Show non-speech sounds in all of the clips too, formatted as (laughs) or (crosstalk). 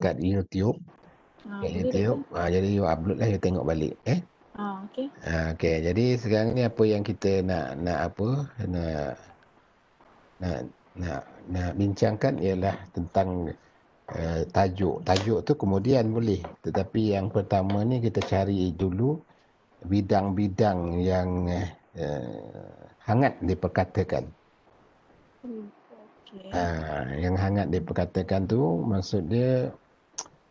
dekat YouTube. Ha, ah, okay, YouTube. Ha, jadi you upload lah, you tengok balik. Eh? Ha, ah, okay. Ha, okay. Jadi sekarang ni apa yang kita nak nak apa nak nak nak, nak bincangkan ialah tentang uh, tajuk. Tajuk tu kemudian boleh. Tetapi yang pertama ni kita cari dulu bidang-bidang yang uh, hangat diperkatakan. Hmm, okay. Ha, yang hangat diperkatakan tu maksud dia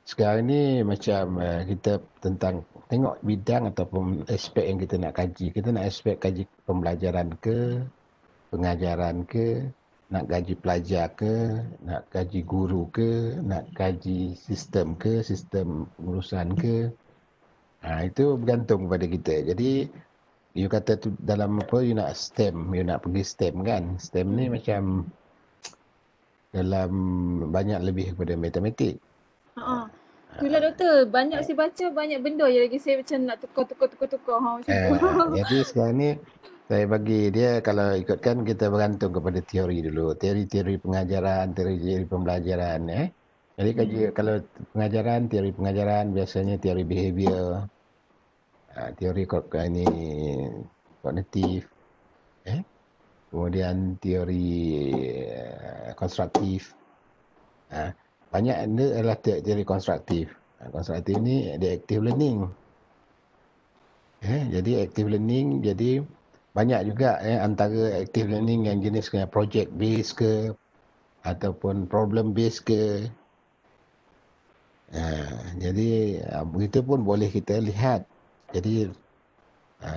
sekarang ni macam uh, kita tentang tengok bidang ataupun aspek yang kita nak kaji. Kita nak aspek kaji pembelajaran ke, pengajaran ke, nak kaji pelajar ke, nak kaji guru ke, nak kaji sistem ke, sistem pengurusan ke. Ha, itu bergantung kepada kita. Jadi, you kata tu dalam apa, you nak STEM, you nak pergi STEM kan. STEM ni macam dalam banyak lebih kepada matematik. Oh. Itulah doktor, banyak saya baca banyak benda yang lagi saya macam nak tukar tukar tukar tukar ha macam eh, Jadi sekarang ni saya bagi dia kalau ikutkan kita bergantung kepada teori dulu, teori-teori pengajaran, teori-teori pembelajaran eh. Jadi hmm. kalau pengajaran, teori pengajaran biasanya teori behavior. Ha, teori ini kognitif eh. Kemudian teori eh, konstruktif. Uh, banyak ha, ni adalah teori konstruktif. Konstruktif ni ada active learning. Eh, jadi active learning jadi banyak juga eh, antara active learning yang jenis kayak project based ke ataupun problem based ke. Eh, jadi begitu ha, pun boleh kita lihat. Jadi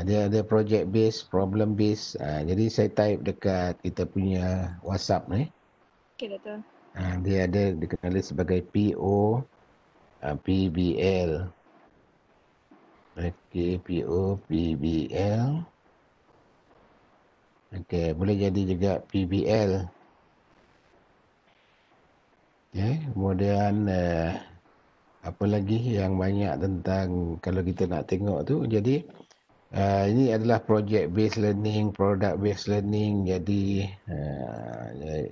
dia ada project based, problem based. Jadi saya type dekat kita punya WhatsApp ni. Okay, Dato'. Ah, dia ada dikenali sebagai PO uh, ah, PBL. Okey, PO PBL. Okey, boleh jadi juga PBL. Okey, kemudian uh, apa lagi yang banyak tentang kalau kita nak tengok tu jadi Uh, ini adalah project based learning, product based learning. Jadi uh,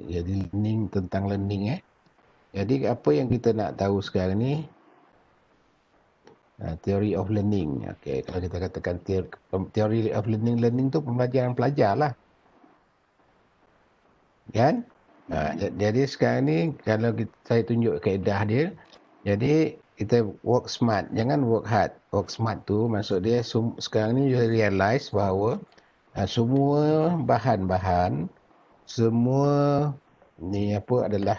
jadi learning tentang learning eh. Jadi apa yang kita nak tahu sekarang ni? Uh, theory of learning. Okey, kalau kita katakan theory of learning, learning tu pembelajaran pelajar lah. Kan? Uh, jadi sekarang ni kalau kita, saya tunjuk kaedah dia. Jadi kita work smart jangan work hard work smart tu maksud dia sekarang ni you realize bahawa uh, semua bahan-bahan semua ni apa adalah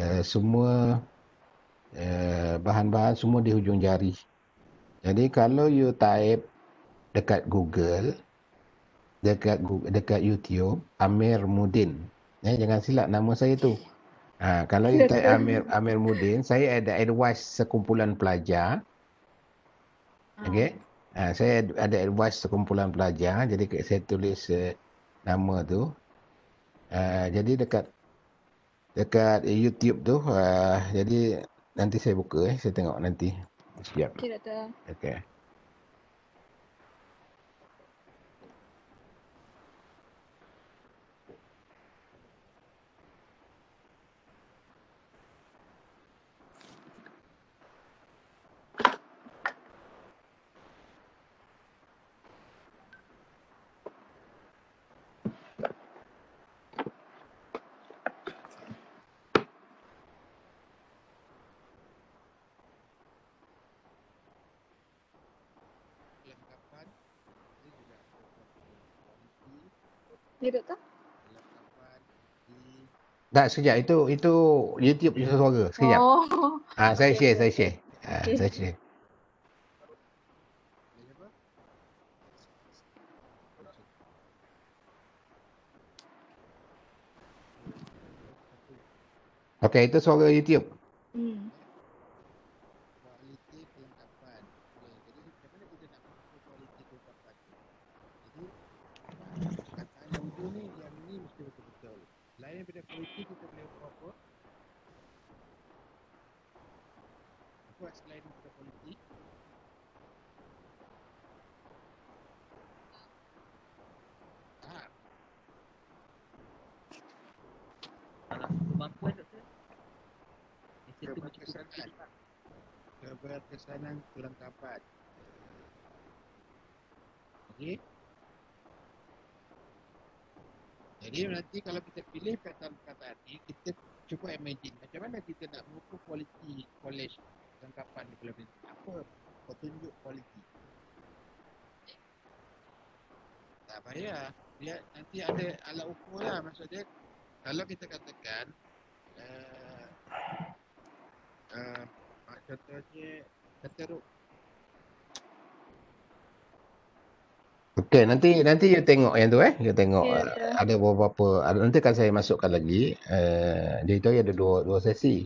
uh, semua uh, bahan-bahan semua di hujung jari jadi kalau you type dekat Google dekat Google, dekat YouTube Amir Mudin eh jangan silap nama saya tu Ha, kalau you tanya Amir, Amir Mudin, saya ada advice sekumpulan pelajar. Ah. Okay. Ha, saya ada advice sekumpulan pelajar. Jadi saya tulis uh, nama tu. Uh, jadi dekat dekat YouTube tu. Uh, jadi nanti saya buka. Eh. Saya tengok nanti. Siap. Okay, Doktor. Okay. Ya, doktor. Tak, sekejap. Itu itu YouTube punya suara. Sekejap. Oh. Ha, saya share, saya share. Ha, okay. Saya share. Okey, itu suara YouTube. kesanan keberkesanan kelengkapan. Okey. Jadi nanti kalau kita pilih kata kata ni, kita cuba imagine macam mana kita nak mengukur kualiti college kelengkapan di kolej ini. Apa petunjuk kualiti? Tak payah. Dia, nanti ada alat ukur lah. Maksudnya, kalau kita katakan uh, uh, Okey, nanti nanti you tengok yang tu eh. You tengok yeah. Ya, ya. ada beberapa ada ah, nanti akan saya masukkan lagi. uh, dia tu ada dua dua sesi.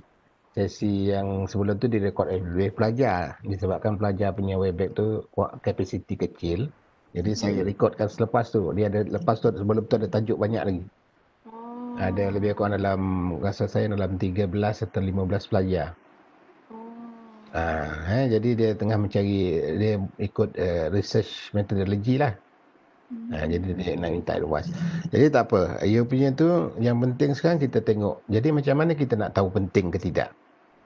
Sesi yang sebelum tu direkod oleh pelajar disebabkan pelajar punya webback tu kapasiti kecil. Jadi hmm. saya rekodkan selepas tu. Dia ada lepas tu sebelum tu ada tajuk banyak lagi. Oh. Ada lebih kurang dalam rasa saya dalam 13 atau 15 pelajar. Uh, eh, jadi dia tengah mencari dia ikut uh, research methodology lah. Uh, jadi dia nak minta luas. Jadi tak apa. Ia punya tu yang penting sekarang kita tengok. Jadi macam mana kita nak tahu penting ke tidak?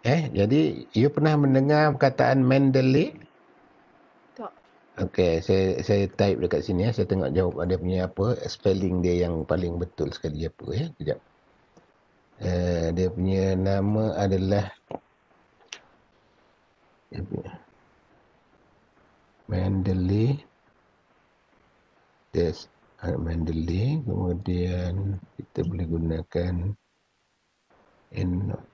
Eh, jadi you pernah mendengar perkataan Mendeley? Tak. Okey, saya saya type dekat sini ya. Saya tengok jawab dia punya apa spelling dia yang paling betul sekali apa ya. Eh. Kejap. Uh, dia punya nama adalah Mendeley test uh, Mendeley kemudian kita boleh gunakan endnote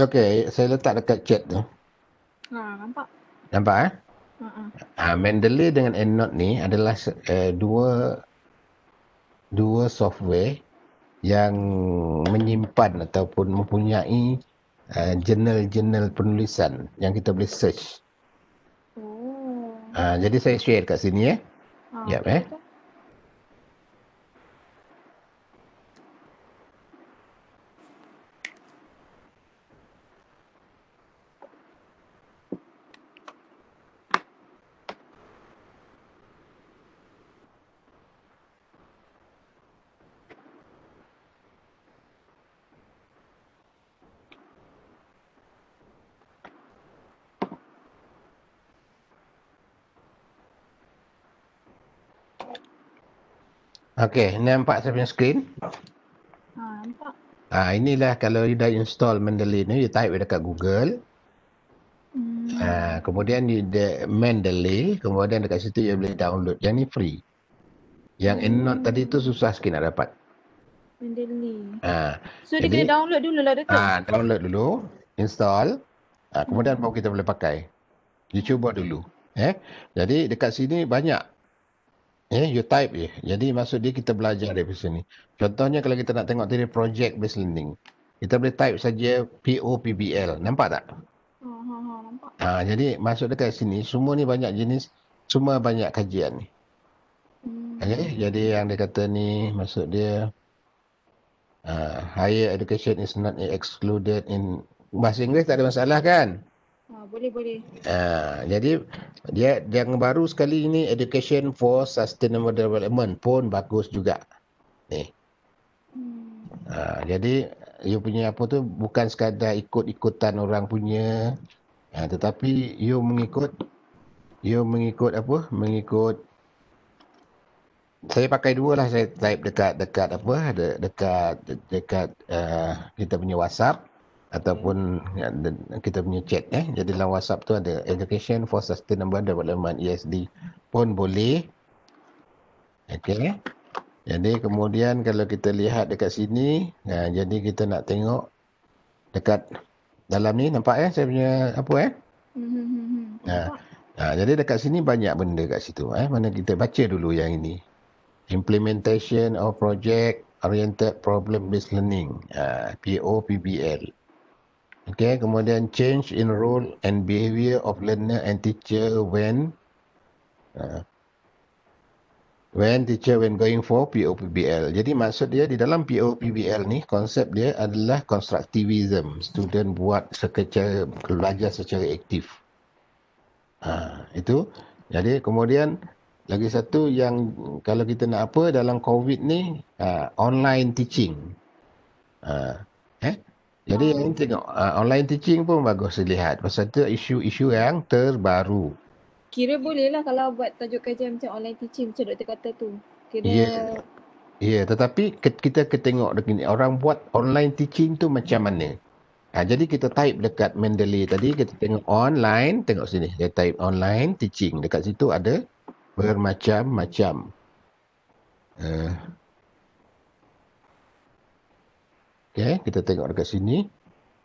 Okay, saya letak dekat chat tu. Ha, nampak. Nampak eh? Uh-uh. Ha, ha. Uh, Mendeley dengan EndNote ni adalah uh, dua dua software yang menyimpan ataupun mempunyai uh, jurnal-jurnal penulisan yang kita boleh search. Oh. Uh, jadi saya share kat sini eh. Oh, yep, eh. Okay. Okey, ni nampak saya punya screen. Ha, nampak. Ha, inilah kalau you dah install Mendeley ni, you type dekat Google. Hmm. Ha, kemudian di the Mendeley, kemudian dekat situ you boleh download. Yang ni free. Yang hmm. EndNote tadi tu susah sikit nak dapat. Mendeley. Ha, so jadi, dia kena download dulu lah dekat. Ah, ha, download dulu. Install. Ha, kemudian baru kita boleh pakai. You cuba dulu. Eh? Jadi dekat sini banyak Eh, you type je. Jadi maksud dia kita belajar dari sini. Contohnya kalau kita nak tengok tadi project based learning. Kita boleh type saja POPBL. Nampak tak? Ha, ha, ha, jadi masuk dekat sini semua ni banyak jenis semua banyak kajian ni. Hmm. Okay, jadi yang dia kata ni maksud dia uh, higher education is not excluded in bahasa Inggeris tak ada masalah kan? Ha, boleh boleh. Ah, jadi dia yang baru sekali ini Education for Sustainable Development pun bagus juga. Ni. Hmm. Ah, jadi you punya apa tu bukan sekadar ikut-ikutan orang punya. Ah, tetapi you mengikut you mengikut apa? Mengikut saya pakai dua lah saya type dekat dekat apa? De, dekat dekat uh, kita punya WhatsApp ataupun ya, kita punya chat eh jadi dalam WhatsApp tu ada education for sustainable development ESD pun boleh okey jadi kemudian kalau kita lihat dekat sini Nah, ya, jadi kita nak tengok dekat dalam ni nampak eh saya punya apa eh Nah, mm-hmm. ha ya. jadi dekat sini banyak benda dekat situ eh mana kita baca dulu yang ini implementation of project oriented problem based learning Ah, PO PBL Okay, kemudian change in role and behavior of learner and teacher when uh, when teacher when going for POPBL. Jadi maksud dia di dalam POPBL ni konsep dia adalah constructivism. Student buat secara belajar secara aktif. Uh, itu. Jadi kemudian lagi satu yang kalau kita nak apa dalam COVID ni uh, online teaching. Uh, jadi hmm. yang ini tengok uh, online teaching pun bagus dilihat pasal tu isu-isu yang terbaru. Kira boleh lah kalau buat tajuk kajian macam online teaching macam doktor kata tu. Kira Ya. Yeah. yeah, tetapi kita ketengok dekat begini orang buat online teaching tu macam mana. Ha, jadi kita type dekat Mendeley tadi kita tengok online tengok sini dia type online teaching dekat situ ada bermacam-macam. Uh, Okay, ya, kita tengok dekat sini.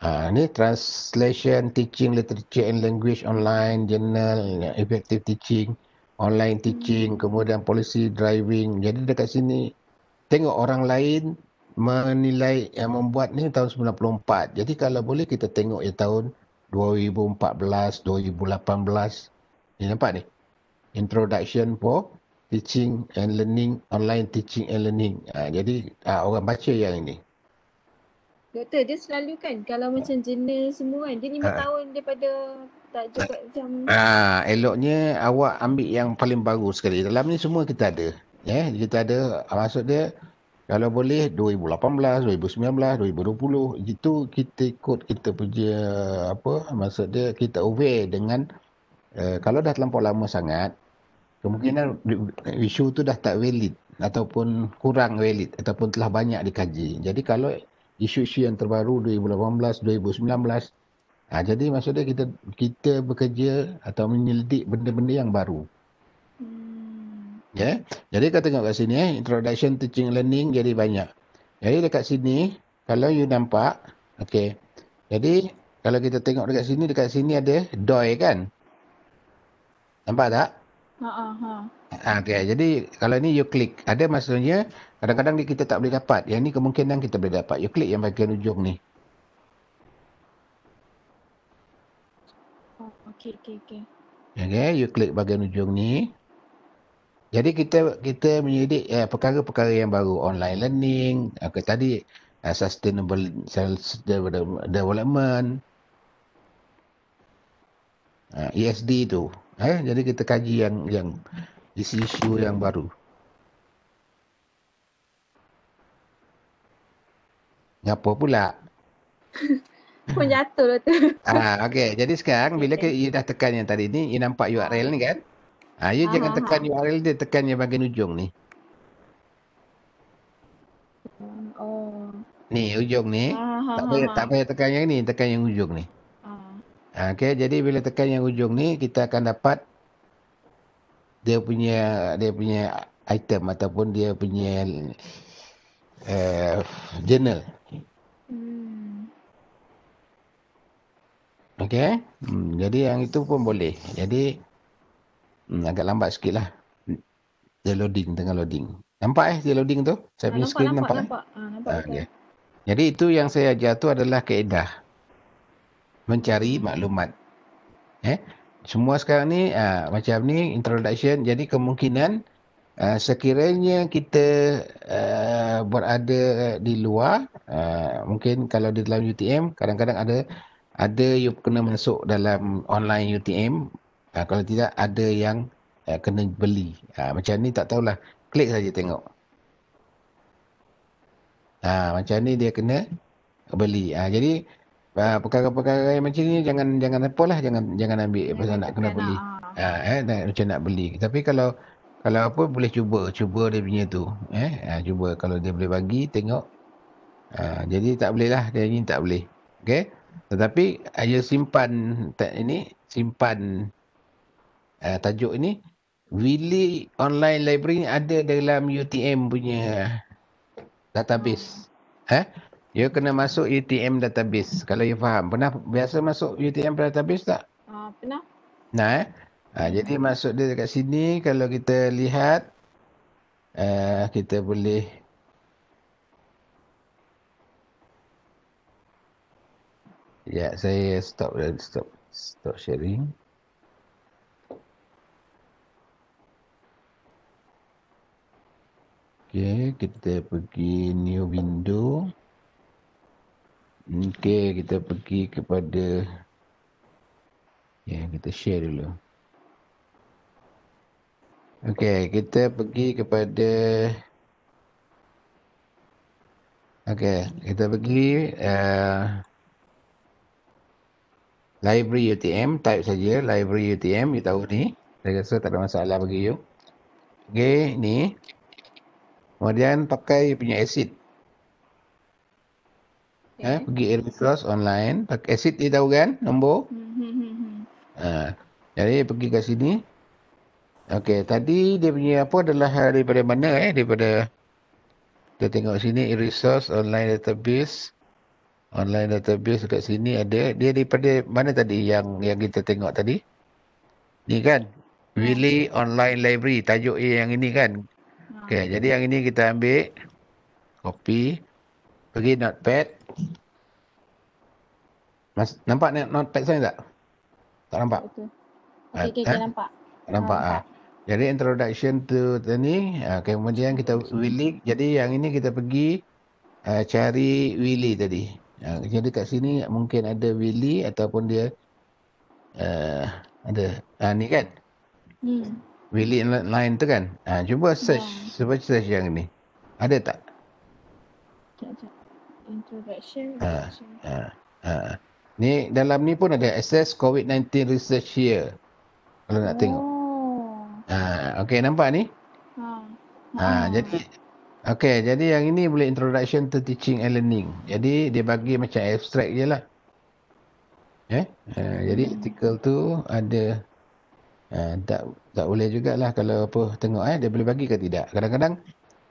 Ha, ini translation, teaching, literature and language, online, journal, ya, effective teaching, online teaching, hmm. kemudian policy, driving. Jadi dekat sini, tengok orang lain menilai yang membuat ni tahun 1994. Jadi kalau boleh kita tengok ya tahun 2014, 2018. Ini nampak ni? Introduction for teaching and learning, online teaching and learning. Ha, jadi ha, orang baca yang ini. Doktor dia selalu kan kalau macam jenis semua kan dia lima ha. tahun daripada tak jumpa ha. macam. Ah ha, eloknya awak ambil yang paling baru sekali. Dalam ni semua kita ada. yeah, kita ada maksud dia kalau boleh 2018, 2019, 2020 itu kita ikut kita punya apa maksud dia kita aware dengan uh, kalau dah terlampau lama sangat kemungkinan isu tu dah tak valid ataupun kurang valid ataupun telah banyak dikaji. Jadi kalau isu-isu yang terbaru 2018 2019 ha, jadi maksudnya kita kita bekerja atau menyelidik benda-benda yang baru hmm. yeah? jadi kau tengok kat sini eh introduction teaching learning jadi banyak jadi dekat sini kalau you nampak okay. jadi kalau kita tengok dekat sini dekat sini ada doi kan nampak tak Ha, ha, ha. Okay, jadi kalau ni you click ada maksudnya kadang-kadang kita tak boleh dapat. Yang ni kemungkinan kita boleh dapat. You click yang bagian ujung ni. Oh, okay, okay, okay. Okay, you click bagian ujung ni. Jadi kita kita menyidik eh, perkara-perkara yang baru. Online learning, okay, tadi uh, sustainable self development. Uh, eh, ESD tu. Eh, jadi kita kaji yang yang isu-isu ya. yang baru. Ngapa pula? Pun (laughs) jatuh lah tu. (laughs) Ah, okey. Jadi sekarang bila okay. dah tekan yang tadi ni, you nampak URL ni kan? Ah, you ah, jangan ah, tekan ah. URL dia, tekan yang bagian ujung ni. Oh. Ni ujung ni. Ah, ha, tak, ah, payah, ah. tak payah tekan yang ni, tekan yang ujung ni. Okey, jadi bila tekan yang ujung ni kita akan dapat dia punya dia punya item ataupun dia punya uh, journal. Hmm. Okey. Hmm, jadi yang itu pun boleh. Jadi hmm, agak lambat sikit lah. Dia loading, tengah loading. Nampak eh dia loading tu? Saya punya ah, nampak, screen nampak? Nampak, nampak. Eh? nampak, ah, nampak. okay. Jadi itu yang saya ajar tu adalah keedah mencari maklumat. Eh, semua sekarang ni uh, macam ni introduction. Jadi kemungkinan uh, sekiranya kita uh, berada di luar, uh, mungkin kalau di dalam UTM, kadang-kadang ada ada you kena masuk dalam online UTM. Uh, kalau tidak ada yang uh, kena beli. Uh, macam ni tak tahulah. Klik saja tengok. Uh, macam ni dia kena beli. Uh, jadi Ah uh, perkara-perkara yang macam ni jangan jangan apalah jangan jangan ambil pasal nak kena beli. uh, eh nak, macam nak beli. Tapi kalau kalau apa boleh cuba, cuba dia punya tu. Eh uh, cuba kalau dia boleh bagi tengok. uh, jadi tak boleh lah dia ni tak boleh. okay Tetapi ayo simpan tag ini, simpan uh, tajuk ini. Willy online library ni ada dalam UTM punya database. Hmm. Eh? Huh? You kena masuk UTM database kalau you faham. Pernah biasa masuk UTM database tak? uh, pernah. Nah, eh? ha, jadi masuk dia dekat sini kalau kita lihat uh, kita boleh Ya, saya stop dan stop stop sharing. Okay, kita pergi new window. Okay, kita pergi kepada Ya, yeah, kita share dulu. Okay, kita pergi kepada okay, kita pergi uh, library UTM type saja library UTM you tahu ni. Saya rasa tak ada masalah bagi you. Okay, ni. Kemudian pakai punya acid. Okay. Eh, eh, pergi Albatross online. Pakai asid dia tahu kan nombor. Hmm, hmm, hmm, ha. Jadi pergi kat sini. Okey, tadi dia punya apa adalah daripada mana eh? Daripada kita tengok sini resource online database. Online database dekat sini ada. Dia daripada mana tadi yang yang kita tengok tadi? Ni kan? Willy Online Library. Tajuk A yang ini kan? Ah. Okey, jadi yang ini kita ambil. Copy. Pergi notepad. Mas, nampak ni not text saya tak? Tak nampak. Okey, okey, eh, okay, eh, nampak. Tak nampak. Ah. Jadi introduction tu tadi, uh, ah, kemudian kita Willy. Jadi yang ini kita pergi uh, cari Willy tadi. Uh, jadi kat sini mungkin ada Willy ataupun dia uh, ada uh, ni kan? Hmm. Willy line tu kan? Uh, cuba ya. search, yeah. cuba search yang ni. Ada tak? Sekejap, sekejap. Introduction. Uh, uh, uh. Ni dalam ni pun ada access COVID-19 research here. Kalau nak oh. tengok. Ha, okay nampak ni? Ha. Ha, ha. jadi okay jadi yang ini boleh introduction to teaching and learning. Jadi dia bagi macam abstract je lah. Eh? Ha, jadi hmm. artikel tu ada ha, tak tak boleh jugalah kalau apa tengok eh dia boleh bagi ke tidak. Kadang-kadang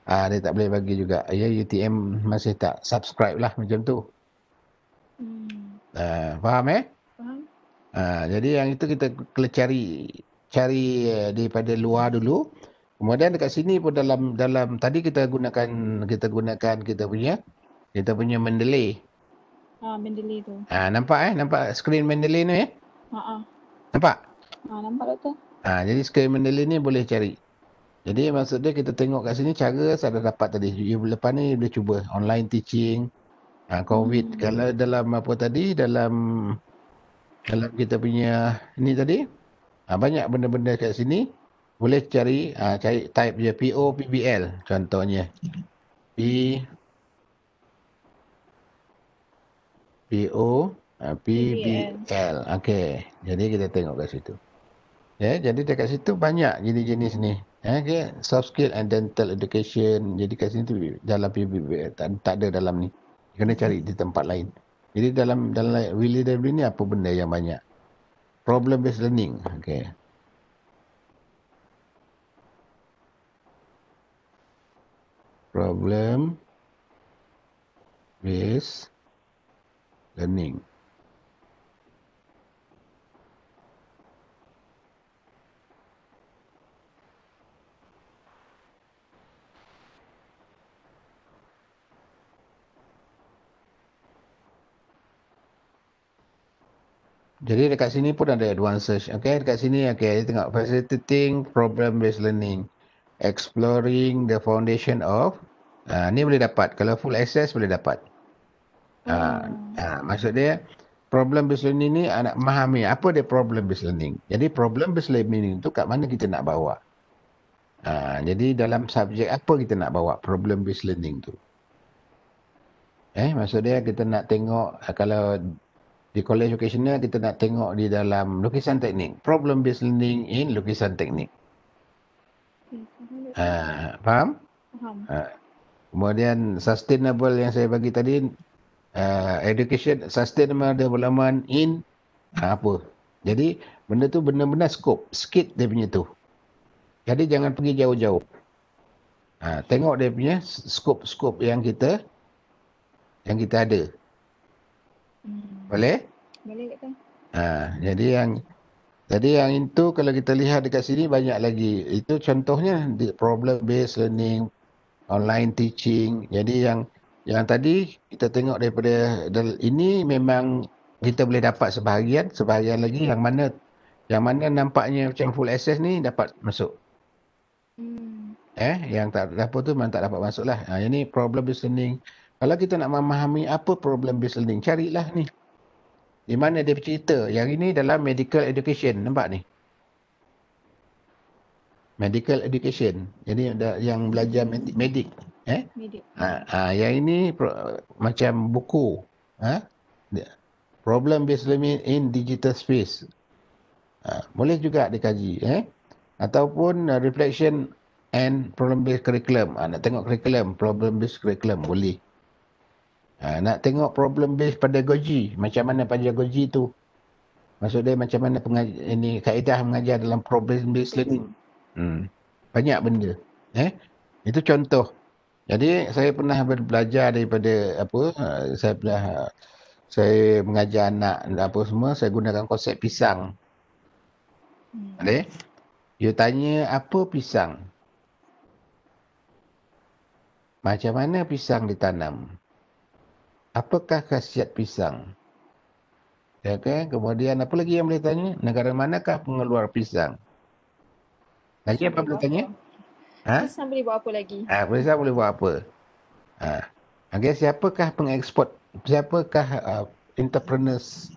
ah ha, dia tak boleh bagi juga. Ya UTM masih tak subscribe lah macam tu. Hmm. Uh, faham eh? Faham. Uh, jadi yang itu kita kena cari cari uh, daripada luar dulu. Kemudian dekat sini pun dalam dalam tadi kita gunakan kita gunakan kita punya kita punya Mendeley. Ah ha, Mendeley tu. Ah nampak eh nampak skrin Mendeley ni eh? Ha ah. Nampak? Ha nampak tu. Ah ha, jadi skrin Mendeley ni boleh cari. Jadi maksud dia kita tengok kat sini cara saya dah dapat tadi. Lepas ni boleh cuba online teaching ha, COVID hmm. kalau dalam apa tadi dalam dalam kita punya ini tadi ha, banyak benda-benda kat sini boleh cari ha, cari type je PO PBL contohnya P PO ha, PBL okey jadi kita tengok kat situ ya yeah, jadi dekat situ banyak jenis-jenis ni eh ya, okay. soft skill and dental education jadi kat sini tu dalam PBL tak, tak ada dalam ni kena cari di tempat lain. Jadi dalam dalam Willy Devlin ini apa benda yang banyak? Problem based learning. Okay. Problem based learning. Jadi dekat sini pun ada advanced search. Okay, dekat sini okay, kita tengok facilitating problem-based learning. Exploring the foundation of. Uh, ni boleh dapat. Kalau full access boleh dapat. Ha, hmm. Uh, uh, maksud dia, problem-based learning ni anak memahami apa dia problem-based learning. Jadi problem-based learning tu kat mana kita nak bawa. Uh, jadi dalam subjek apa kita nak bawa problem-based learning tu. Eh, maksud dia kita nak tengok eh, kalau di kolej vocational kita nak tengok di dalam lukisan teknik problem based learning in lukisan teknik uh, faham uh, kemudian sustainable yang saya bagi tadi uh, education sustainable development in uh, apa jadi benda tu benar-benar scope sikit dia punya tu jadi jangan pergi jauh-jauh Ha, tengok dia punya skop-skop yang kita yang kita ada. Hmm. Boleh? Boleh kan? Ha, jadi yang jadi yang itu kalau kita lihat dekat sini banyak lagi. Itu contohnya di problem based learning, online teaching. Jadi yang yang tadi kita tengok daripada ini memang kita boleh dapat sebahagian, sebahagian lagi yang mana yang mana nampaknya macam full access ni dapat masuk. Hmm. Eh, yang tak dapat tu memang tak dapat masuk lah. Ha, ini problem based learning, kalau kita nak memahami apa problem based learning, carilah ni. Di mana dia bercerita. Yang ini dalam medical education. Nampak ni? Medical education. Jadi yang belajar medik. medik. Eh? medik. Ha, ha, yang ini pro, macam buku. Ha? Problem based learning in digital space. Ha, boleh juga dikaji. Eh? Ataupun uh, reflection and problem based curriculum. Ha, nak tengok curriculum. Problem based curriculum. Boleh. Uh, nak tengok problem base pada goji. Macam mana pada goji tu. maksudnya dia macam mana pengaj- ini kaedah mengajar dalam problem based learning. Hmm. Banyak benda. Eh? Itu contoh. Jadi saya pernah belajar daripada apa ha, saya pernah ha, saya mengajar anak apa semua saya gunakan konsep pisang. Hmm. Ada? Dia tanya apa pisang? Macam mana pisang ditanam? apakah khasiat pisang? Ya kan? Kemudian apa lagi yang boleh tanya? Negara manakah pengeluar pisang? Lagi apa boleh tanya? Ha? Ah, pisang boleh buat apa lagi? ha, pisang boleh buat apa? Ah. Ha. Okay, siapakah pengekspor? Siapakah uh, entrepreneurs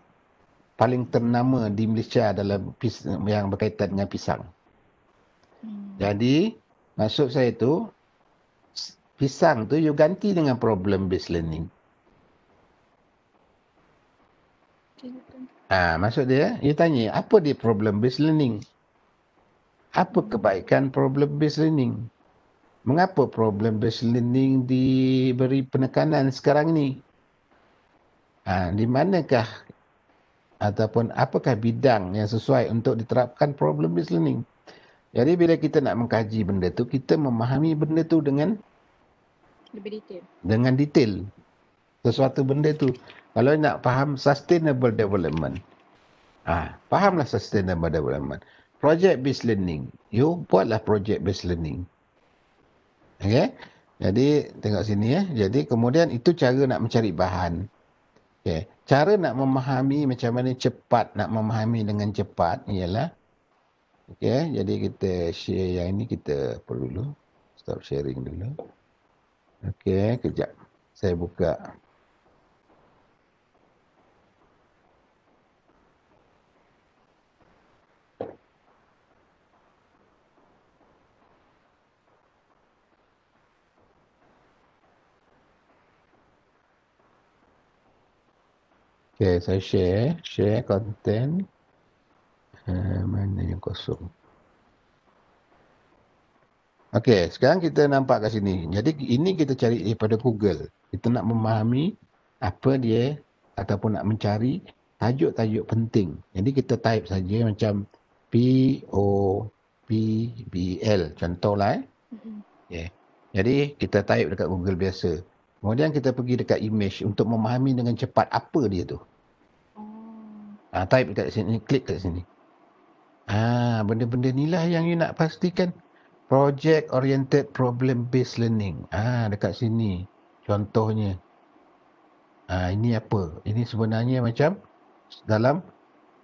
paling ternama di Malaysia dalam yang berkaitan dengan pisang? Hmm. Jadi, maksud saya itu pisang tu you ganti dengan problem based learning. Ah, maksud dia, eh? dia tanya, apa dia problem-based learning? Apa kebaikan problem-based learning? Mengapa problem-based learning diberi penekanan sekarang ni? Ah, di manakah ataupun apakah bidang yang sesuai untuk diterapkan problem-based learning? Jadi bila kita nak mengkaji benda tu, kita memahami benda tu dengan lebih detail. Dengan detail sesuatu benda tu kalau nak faham sustainable development ah ha, fahamlah sustainable development project based learning you buatlah project based learning okey jadi tengok sini ya jadi kemudian itu cara nak mencari bahan okey cara nak memahami macam mana cepat nak memahami dengan cepat ialah okey jadi kita share yang ini kita perlu dulu stop sharing dulu okey kejap saya buka Okay, saya share. Share content. Uh, mana yang kosong? Okay, sekarang kita nampak kat sini. Jadi, ini kita cari daripada Google. Kita nak memahami apa dia ataupun nak mencari tajuk-tajuk penting. Jadi, kita type saja macam P-O-P-B-L. Contoh eh. Mm-hmm. Okay. Jadi, kita type dekat Google biasa. Kemudian kita pergi dekat image untuk memahami dengan cepat apa dia tu. Oh. Ah, ha, type dekat sini, klik dekat sini. Ah, ha, benda-benda inilah yang you nak pastikan. Project oriented problem based learning. Ah, ha, dekat sini. Contohnya. Ah, ha, ini apa? Ini sebenarnya macam dalam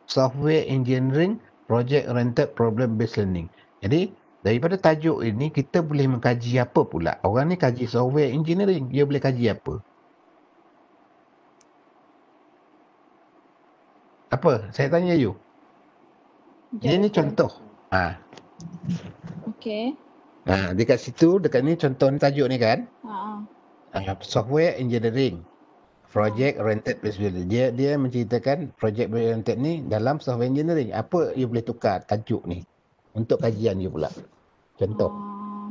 software engineering project oriented problem based learning. Jadi, daripada tajuk ini kita boleh mengkaji apa pula orang ni kaji software engineering dia boleh kaji apa apa saya tanya you ya, ini kan- contoh ha. Okay. Ha, dekat situ, dekat ni contoh ni tajuk ni kan. Uh-huh. software Engineering. Project Rented Flexibility. Dia, dia menceritakan Project Rented ni dalam Software Engineering. Apa you boleh tukar tajuk ni untuk kajian dia pula? Contoh. Uh,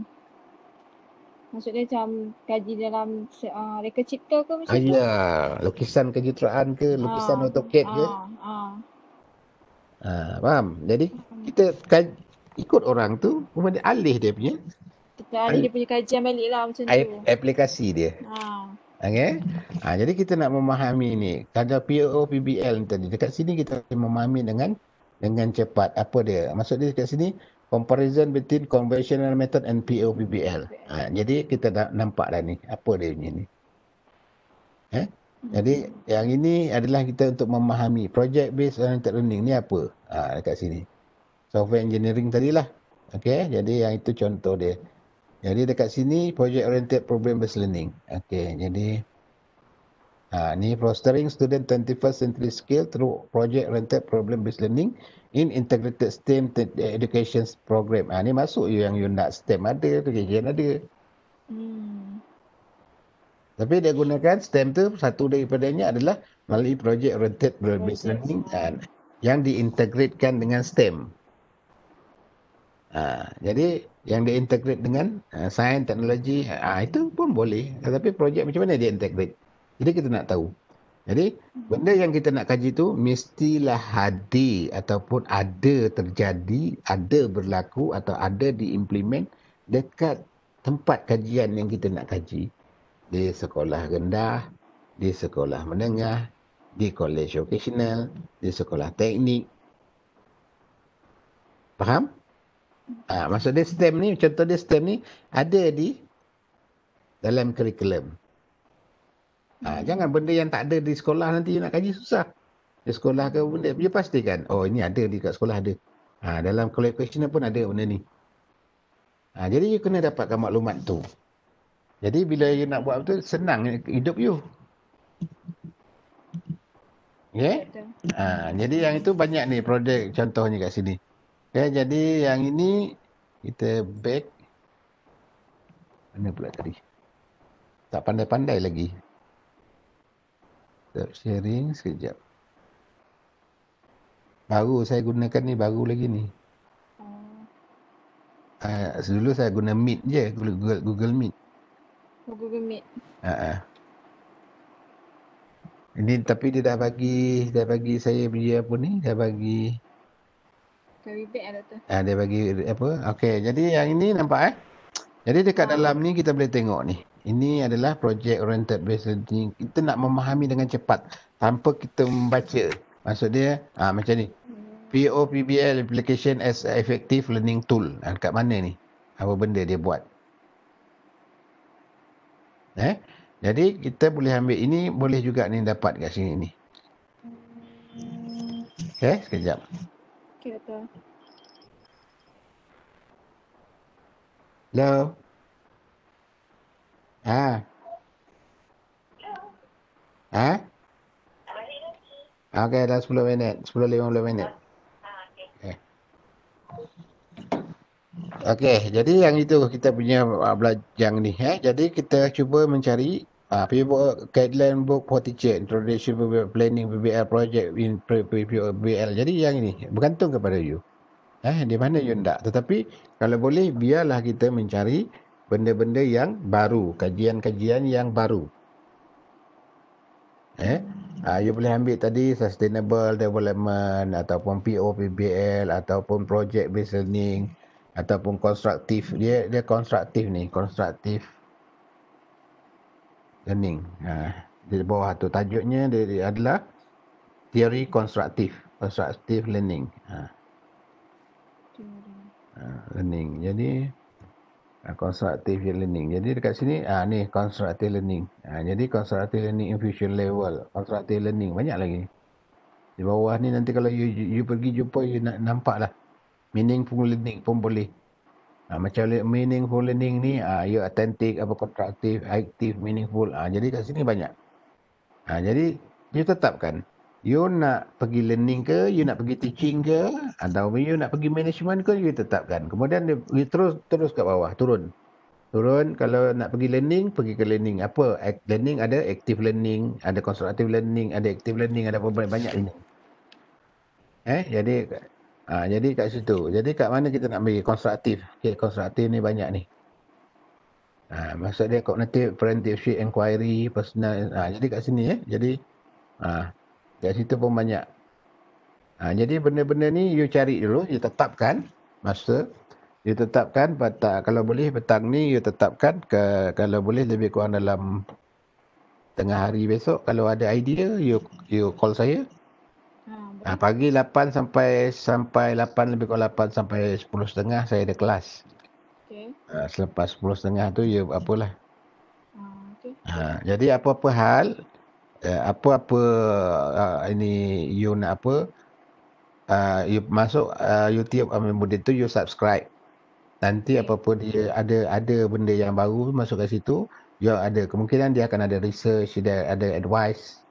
maksudnya macam kaji dalam uh, reka cipta ke macam ah, tu? Ya, lukisan kejuruteraan ke, ah. lukisan uh, AutoCAD uh, ke. Uh. Uh, faham? Jadi kita kaj- ikut orang tu, kemudian alih dia punya. Kita alih dia punya kajian balik lah macam tu. Aplikasi dia. Uh. Okay. Ha, jadi kita nak memahami ni. Kadar PO, PBL ni tadi. Dekat sini kita memahami dengan dengan cepat. Apa dia? Maksud dia dekat sini, comparison between conventional method and POBBL. Ha, jadi kita dah nampak dah ni apa dia punya ni. Eh? Jadi yang ini adalah kita untuk memahami project based oriented learning ni apa ha, dekat sini. Software engineering tadi lah. Okay, jadi yang itu contoh dia. Jadi dekat sini project oriented problem based learning. Okay, jadi Ha, ni fostering student 21st century skill through project oriented problem based learning in integrated STEM education program. Ha, ni masuk yang you nak STEM ada, religion ada. Hmm. Tapi dia gunakan STEM tu satu daripadanya adalah melalui project oriented problem based learning kan, yang diintegratkan dengan STEM. Ha, jadi yang diintegrate dengan uh, ha, sains, teknologi, ha, itu pun boleh. Tetapi projek macam mana dia integrate? Jadi kita nak tahu. Jadi hmm. benda yang kita nak kaji tu mestilah hadir ataupun ada terjadi, ada berlaku atau ada diimplement dekat tempat kajian yang kita nak kaji. Di sekolah rendah, di sekolah menengah, di kolej vocational, di sekolah teknik. Faham? Ha, maksud STEM ni, contoh dia STEM ni ada di dalam curriculum. Ha, Jangan benda yang tak ada di sekolah nanti nak kaji susah. Di sekolah ke benda, dia pastikan. Oh, ini ada di kat sekolah ada. Ha, dalam college questioner pun ada benda ni. Ha, jadi, you kena dapatkan maklumat tu. Jadi, bila you nak buat tu, senang hidup you. Okay? Ya? Ha, jadi, yang itu banyak ni projek contohnya kat sini. Okay, ya, jadi, yang ini kita back. Mana pula tadi? Tak pandai-pandai lagi. Stop sharing sekejap. Baru saya gunakan ni, baru lagi ni. Uh, dulu saya guna Meet je, Google, Google, Meet. Oh, Google Meet. Ah. Uh-uh. Ini tapi dia dah bagi, dah bagi saya beli apa ni, dah bagi. Ah, uh, dia bagi apa? Okey, jadi yang ini nampak eh. Jadi dekat uh. dalam ni kita boleh tengok ni. Ini adalah project oriented based learning. Kita nak memahami dengan cepat tanpa kita membaca. Maksud dia ha, macam ni. POPBL application as effective learning tool. Ha, ah, dekat mana ni? Apa benda dia buat? Eh? Jadi kita boleh ambil ini boleh juga ni dapat kat sini ni. Okey, eh, sekejap. Okey, betul. Hello. Ha. Ha? Okey, dah 10 minit. 10 15 minit. Okey, jadi yang itu kita punya uh, belajar ni. Eh? Jadi kita cuba mencari uh, PBO Guideline Book for Teacher Introduction PBL Planning PBL Project in PBL. Jadi yang ini bergantung kepada you. Eh, di mana you hendak. Tetapi kalau boleh biarlah kita mencari benda-benda yang baru, kajian-kajian yang baru. Eh, uh, you boleh ambil tadi sustainable development ataupun POPBL ataupun project based learning ataupun konstruktif dia dia konstruktif ni konstruktif learning uh, di bawah tu tajuknya dia, dia adalah teori konstruktif konstruktif learning uh. Uh, learning jadi Ah, constructive learning. Jadi dekat sini ah ha, ni constructive learning. Ha, jadi constructive learning infusion level, constructive learning banyak lagi. Di bawah ni nanti kalau you, you, you pergi jumpa you nak nampaklah meaningful learning pun boleh. Ha, macam meaningful learning ni ah ha, you authentic apa constructive, active, meaningful. Ah jadi kat sini banyak. Ah ha, jadi you tetapkan you nak pergi learning ke, you nak pergi teaching ke, atau you nak pergi management ke, you tetapkan. Kemudian dia, dia terus terus ke bawah, turun. Turun, kalau nak pergi learning, pergi ke learning. Apa? learning ada active learning, ada constructive learning, ada active learning, ada apa banyak ini. Eh, jadi ha, jadi kat situ. Jadi kat mana kita nak pergi? Constructive. Okay, constructive ni banyak ni. Ha, maksud dia cognitive, parentive, inquiry, personal. Ha, jadi kat sini eh. Jadi, ha, Kat situ pun banyak. Ha, jadi benda-benda ni you cari dulu, you tetapkan masa. You tetapkan petang, kalau boleh petang ni you tetapkan ke, kalau boleh lebih kurang dalam tengah hari besok. Kalau ada idea, you you call saya. Ha, ha pagi 8 sampai sampai 8 lebih kurang 8 sampai 10 setengah saya ada kelas. Okay. Ha, selepas 10 setengah tu you apalah. Ha, okay. ha, jadi apa-apa hal Eh, apa-apa uh, ini you nak apa uh, you masuk uh, YouTube ambil benda tu you subscribe nanti okay. apa-apa dia ada ada benda yang baru masuk kat situ you ada kemungkinan dia akan ada research dia ada advice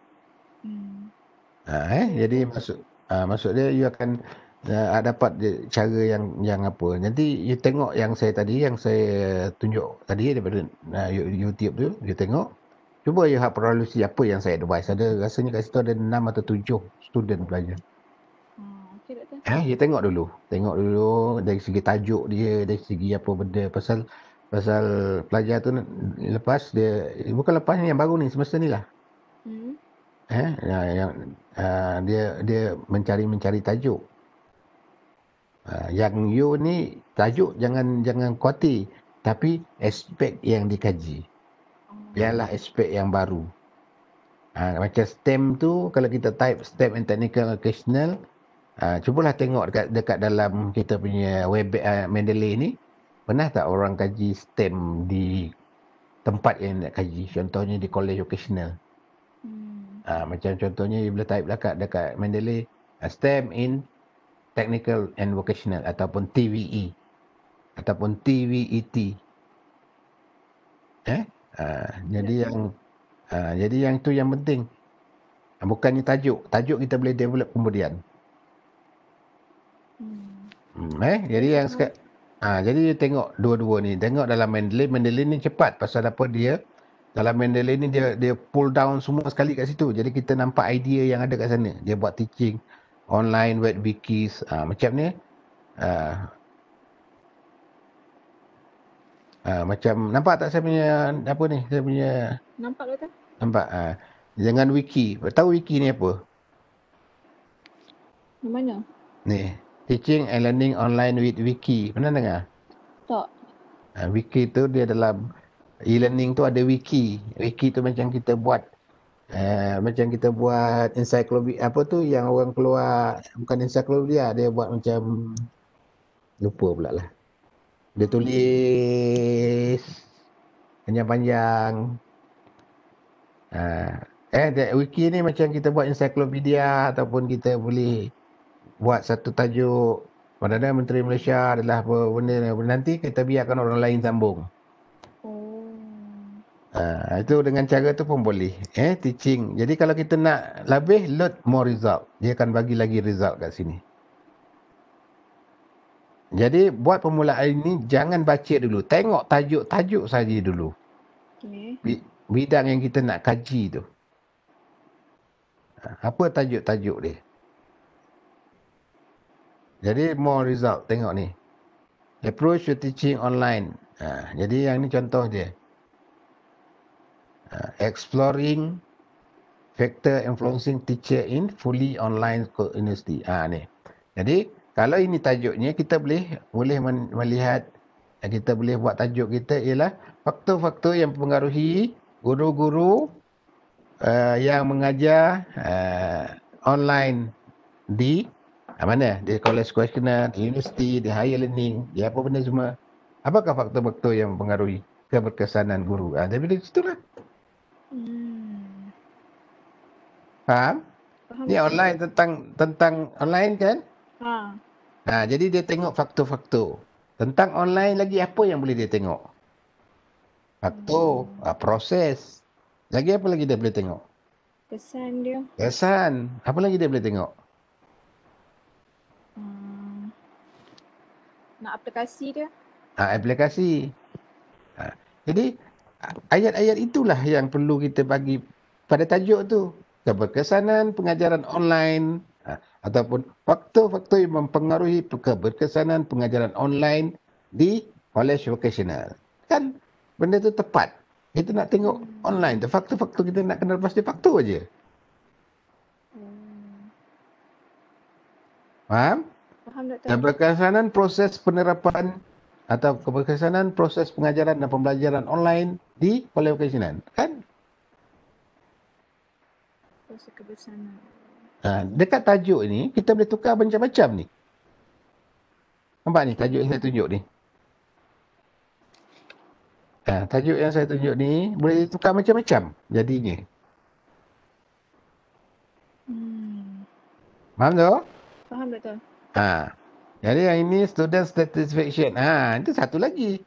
hmm. uh, eh? jadi masuk uh, masuk dia you akan uh, dapat cara yang yang apa nanti you tengok yang saya tadi yang saya tunjuk tadi daripada uh, YouTube tu you tengok Cuba ya have peralusi apa yang saya advise. Ada rasanya kat situ ada enam atau tujuh student pelajar. Hmm, okay, eh, you tengok dulu. Tengok dulu dari segi tajuk dia, dari segi apa benda. Pasal pasal pelajar tu lepas dia, bukan lepas ni, yang baru ni, semester ni lah. Hmm. Eh, ya, yang, yang uh, dia dia mencari-mencari tajuk. Uh, yang you ni tajuk jangan jangan kuatir. Tapi aspek yang dikaji. Hmm ialah aspek yang baru. Ha, macam STEM tu, kalau kita type STEM and Technical Occasional, ha, cubalah tengok dekat, dekat dalam kita punya web uh, Mendeley ni, pernah tak orang kaji STEM di tempat yang nak kaji? Contohnya di College Occasional. Hmm. Ha, macam contohnya, you boleh type dekat, dekat Mendeley, ha, STEM in Technical and Vocational ataupun TVE ataupun TVET. E eh? Ha, jadi ya. yang ha, jadi yang tu yang penting. Ah, bukannya tajuk. Tajuk kita boleh develop kemudian. Hmm. Hmm, eh? Jadi yang ha, jadi tengok dua-dua ni. Tengok dalam Mendeley. Mendeley ni cepat. Pasal apa dia? Dalam Mendeley ni dia dia pull down semua sekali kat situ. Jadi kita nampak idea yang ada kat sana. Dia buat teaching. Online, web wikis. Ha, macam ni. Uh, Ha, macam nampak tak saya punya apa ni? Saya punya Nampak ke tak? Nampak. Ha. Jangan wiki. Tahu wiki ni apa? Di mana? Ni. Teaching and learning online with wiki. Pernah dengar? Tak. Ha, wiki tu dia dalam e-learning tu ada wiki. Wiki tu macam kita buat Uh, macam kita buat ensiklopedia apa tu yang orang keluar bukan ensiklopedia dia buat macam lupa pula lah dia tulis panjang-panjang. Uh, eh, wiki ni macam kita buat encyclopedia ataupun kita boleh buat satu tajuk. Padahal Menteri Malaysia adalah apa benda, benda nanti kita biarkan orang lain sambung. Uh, itu dengan cara tu pun boleh. Eh, teaching. Jadi kalau kita nak lebih, load more result. Dia akan bagi lagi result kat sini. Jadi buat permulaan ini jangan baca dulu. Tengok tajuk-tajuk saja dulu. Okay. Bidang yang kita nak kaji tu. Ha, apa tajuk-tajuk dia? Jadi more result tengok ni. Approach to teaching online. Ha, jadi yang ni contoh dia. Ha, exploring factor influencing teacher in fully online university. Ah ha, ni. Jadi kalau ini tajuknya kita boleh boleh melihat kita boleh buat tajuk kita ialah faktor-faktor yang mempengaruhi guru-guru uh, yang mengajar uh, online di uh, mana di kolej college questionnaire, di universiti, di higher learning, di apa benda semua. Apakah faktor-faktor yang mempengaruhi keberkesanan guru? Ah, uh, dari situ lah. Hmm. Faham? Faham? Ni online tentang tentang online kan? Ha. Ha, jadi dia tengok faktor-faktor. Tentang online lagi apa yang boleh dia tengok? Faktor, hmm. ha, proses. Lagi apa lagi dia boleh tengok? Kesan dia. Kesan. Apa lagi dia boleh tengok? Hmm. Nak aplikasi dia. Ha, aplikasi. Ha. Jadi ayat-ayat itulah yang perlu kita bagi pada tajuk tu. Keberkesanan pengajaran online ha, ataupun faktor-faktor yang mempengaruhi keberkesanan pengajaran online di college vocational. Kan benda tu tepat. Kita nak tengok online tu. Faktor-faktor kita nak kenal pasti faktor aja. Faham? Faham, Keberkesanan proses penerapan atau keberkesanan proses pengajaran dan pembelajaran online di college vocational. Kan? Proses keberkesanan. Ha, dekat tajuk ni, kita boleh tukar macam-macam ni. Nampak ni tajuk yang saya tunjuk ni? Ha, tajuk yang saya tunjuk ni boleh tukar macam-macam jadinya. Hmm. Faham tu? Faham betul. Ha. Jadi yang ini student satisfaction. Ha, itu satu lagi.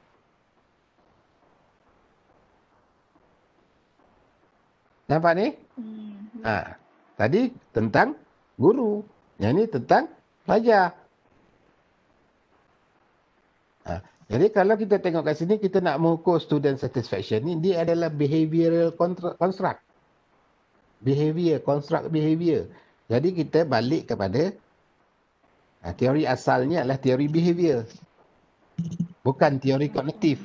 Nampak ni? Hmm. Ha tadi tentang guru. Yang ini tentang pelajar. Ha. Jadi kalau kita tengok kat sini, kita nak mengukur student satisfaction ni, dia adalah behavioral construct. Behavior, construct behavior. Jadi kita balik kepada ha, teori asalnya adalah teori behavior. Bukan teori kognitif.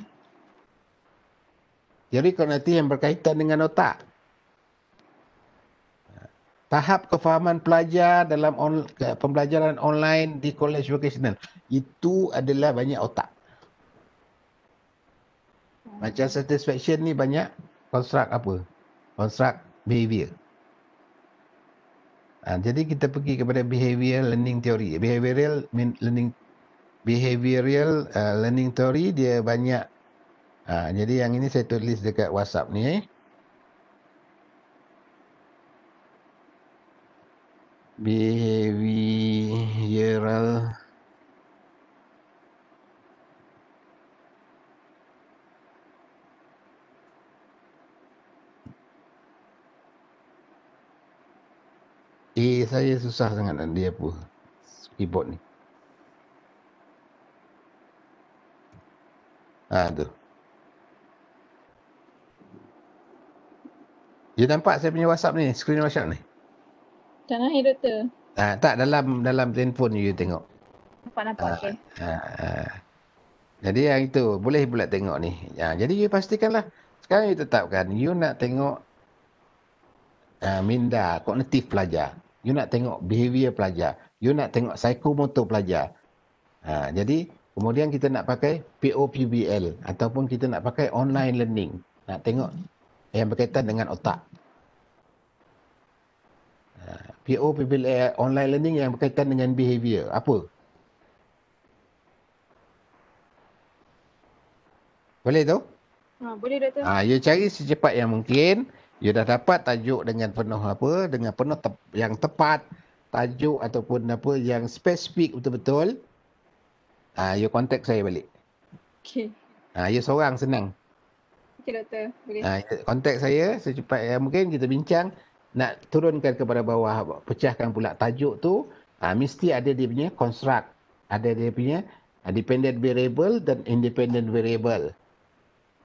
Teori kognitif yang berkaitan dengan otak tahap kefahaman pelajar dalam on, pembelajaran online di college vocational itu adalah banyak otak. Macam hmm. satisfaction ni banyak construct apa? Construct behavior. Ha, jadi kita pergi kepada behavioral learning theory. Behavioral learning behavioral uh, learning theory dia banyak ha, jadi yang ini saya tulis dekat WhatsApp ni eh. behavioral Eh saya susah sangat nak dia apa keyboard ni Ah tu dia nampak saya punya whatsapp ni screen whatsapp ni macam mana doktor? Ah, tak dalam dalam telefon, you tengok. Nampak nampak ah, okey. Ah, ah. Jadi yang itu boleh pula tengok ni. Ya, jadi you pastikanlah. Sekarang you tetapkan you nak tengok ah, minda kognitif pelajar. You nak tengok behavior pelajar. You nak tengok psikomotor pelajar. Ha, jadi kemudian kita nak pakai POPBL ataupun kita nak pakai online learning. Nak tengok yang berkaitan dengan otak. PO PBL eh, online learning yang berkaitan dengan behavior. Apa? Boleh tu? Ha, boleh Doktor. Ah, ha, you cari secepat yang mungkin. You dah dapat tajuk dengan penuh apa, dengan penuh te- yang tepat tajuk ataupun apa yang spesifik betul-betul. Ah, ha, you contact saya balik. Okay. Ah, ha, you seorang senang. Okay Doktor, boleh. Ah, ha, contact saya secepat yang mungkin kita bincang nak turunkan kepada bawah pecahkan pula tajuk tu uh, mesti ada dia punya construct ada dia punya uh, dependent variable dan independent variable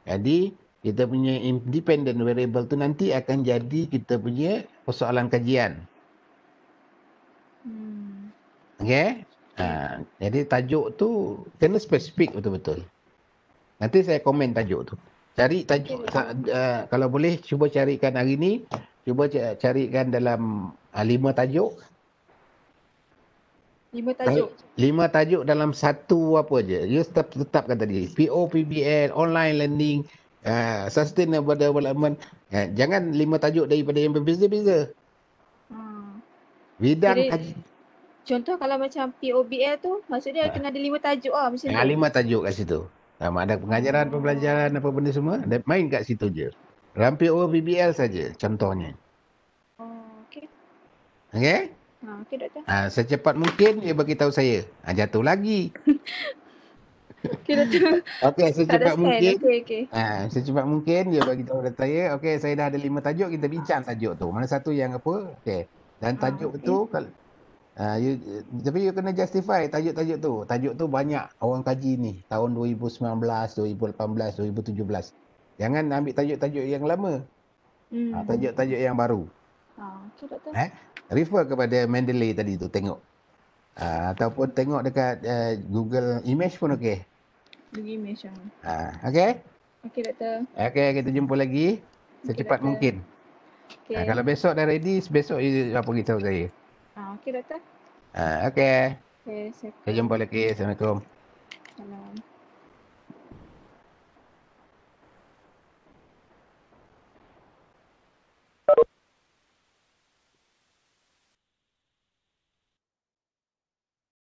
jadi kita punya independent variable tu nanti akan jadi kita punya persoalan kajian hmm. okay? uh, ha, jadi tajuk tu kena spesifik betul-betul nanti saya komen tajuk tu cari tajuk uh, kalau boleh cuba carikan hari ni Cuba carikan dalam ah, lima tajuk. Lima tajuk. Lima tajuk dalam satu apa je. You tetap, tetapkan tadi. PO, PBL, online learning, uh, sustainable development. Uh, jangan lima tajuk daripada yang berbeza-beza. Hmm. Bidang Jadi, taj- Contoh kalau macam POBL tu, maksudnya uh, kena ada lima tajuk lah. Macam ada lima tajuk kat situ. Sama ada pengajaran, pembelajaran, apa benda semua. Main kat situ je. Rampi O BBL saja contohnya. Oh, okey. Okey? Ha, okey, doktor. Ha, secepat mungkin dia bagi tahu saya. Ha, jatuh lagi. (laughs) okey, doktor. Okey, secepat mungkin. Okay, okay. Ha, secepat mungkin dia bagi tahu kepada saya. Okey, saya dah ada lima tajuk. Kita bincang tajuk tu. Mana satu yang apa? Okey. Dan ha, tajuk ha, okay. tu, kalau, ha, you, tapi you kena justify tajuk-tajuk tu. Tajuk tu banyak orang kaji ni. Tahun 2019, 2018, 2017. Jangan ambil tajuk-tajuk yang lama. Hmm. Ah, tajuk-tajuk yang baru. Ha, ah, okay, doktor. Eh? Refer kepada Mendeley tadi tu, tengok. Ha, ataupun tengok dekat uh, Google Image pun okey. Google Image yang... Ha, okey? Okey, doktor. Okey, kita jumpa lagi. Secepat okay, mungkin. Okay. Ha, kalau besok dah ready, besok you, apa kita tahu saya. Ha, okey, doktor. Ha, okey. Okay, saya... Kita jumpa lagi. Assalamualaikum. Assalamualaikum.